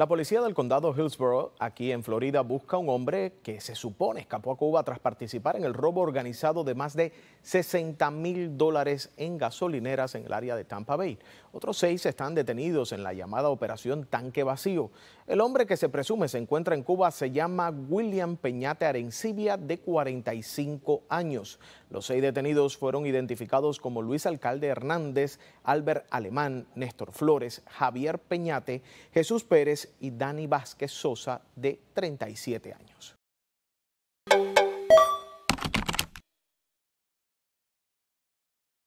La policía del condado Hillsborough, aquí en Florida, busca a un hombre que se supone escapó a Cuba tras participar en el robo organizado de más de 60 mil dólares en gasolineras en el área de Tampa Bay. Otros seis están detenidos en la llamada operación Tanque Vacío. El hombre que se presume se encuentra en Cuba se llama William Peñate Arencibia, de 45 años. Los seis detenidos fueron identificados como Luis Alcalde Hernández, Albert Alemán, Néstor Flores, Javier Peñate, Jesús Pérez y Dani Vázquez Sosa, de 37 años.